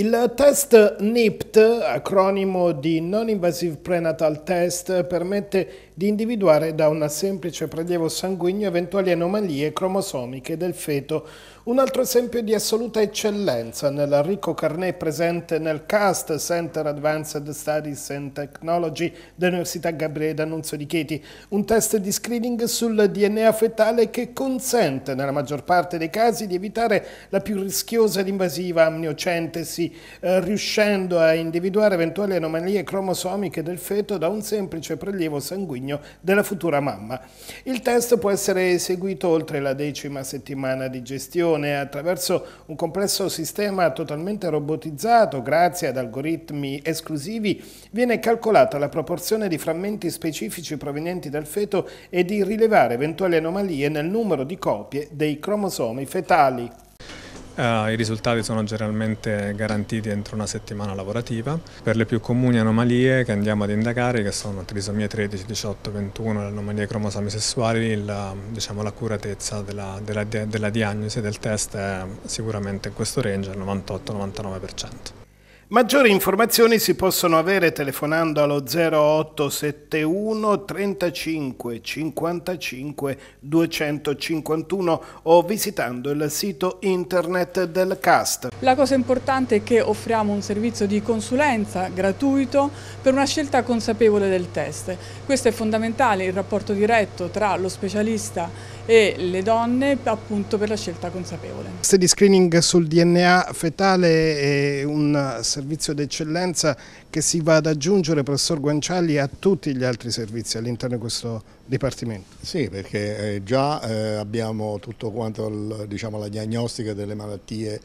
Il test NIPT, acronimo di Non Invasive Prenatal Test, permette di individuare da un semplice prelievo sanguigno eventuali anomalie cromosomiche del feto. Un altro esempio di assoluta eccellenza nel ricco carnet presente nel CAST, Center Advanced Studies and Technology dell'Università Gabriele D'Annunzio di Chieti, un test di screening sul DNA fetale che consente, nella maggior parte dei casi, di evitare la più rischiosa ed invasiva amniocentesi eh, riuscendo a individuare eventuali anomalie cromosomiche del feto da un semplice prelievo sanguigno della futura mamma. Il test può essere eseguito oltre la decima settimana di gestione attraverso un complesso sistema totalmente robotizzato grazie ad algoritmi esclusivi viene calcolata la proporzione di frammenti specifici provenienti dal feto e di rilevare eventuali anomalie nel numero di copie dei cromosomi fetali. Eh, I risultati sono generalmente garantiti entro una settimana lavorativa. Per le più comuni anomalie che andiamo ad indagare, che sono trisomie 13, 18, 21, le anomalie cromosomi sessuali, la, diciamo, l'accuratezza della, della, della diagnosi del test è sicuramente in questo range, al 98-99%. Maggiori informazioni si possono avere telefonando allo 0871 35 55 251 o visitando il sito internet del CAST. La cosa importante è che offriamo un servizio di consulenza gratuito per una scelta consapevole del test. Questo è fondamentale, il rapporto diretto tra lo specialista e le donne appunto per la scelta consapevole. test di screening sul DNA fetale è un servizio d'eccellenza che si va ad aggiungere, professor Guanciali, a tutti gli altri servizi all'interno di questo Dipartimento. Sì, perché eh, già eh, abbiamo tutto quanto diciamo, la diagnostica delle malattie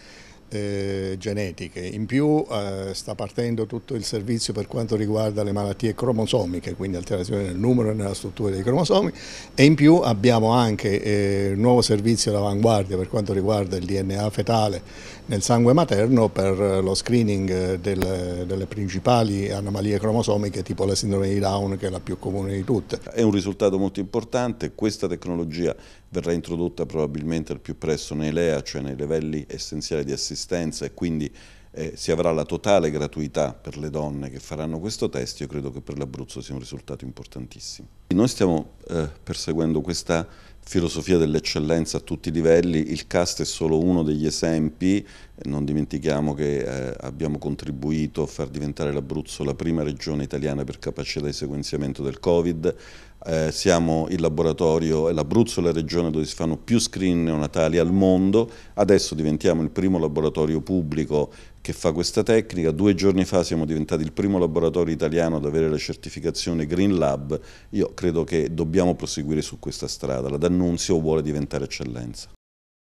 eh, genetiche. In più eh, sta partendo tutto il servizio per quanto riguarda le malattie cromosomiche, quindi alterazioni nel numero e nella struttura dei cromosomi e in più abbiamo anche eh, un nuovo servizio all'avanguardia per quanto riguarda il DNA fetale nel sangue materno per eh, lo screening eh, del, delle principali anomalie cromosomiche tipo la sindrome di Down che è la più comune di tutte. È un risultato molto importante, questa tecnologia verrà introdotta probabilmente al più presto nei LEA, cioè nei livelli essenziali di assistenza assistenza e quindi eh, si avrà la totale gratuità per le donne che faranno questo test, io credo che per l'Abruzzo sia un risultato importantissimo. Noi stiamo eh, perseguendo questa filosofia dell'eccellenza a tutti i livelli, il CAST è solo uno degli esempi, non dimentichiamo che eh, abbiamo contribuito a far diventare l'Abruzzo la prima regione italiana per capacità di sequenziamento del Covid, eh, siamo il laboratorio, è l'Abruzzo la regione dove si fanno più screen neonatali al mondo, adesso diventiamo il primo laboratorio pubblico che fa questa tecnica, due giorni fa siamo diventati il primo laboratorio italiano ad avere la certificazione Green Lab, io credo che dobbiamo proseguire su questa strada, la D'Annunzio vuole diventare eccellenza.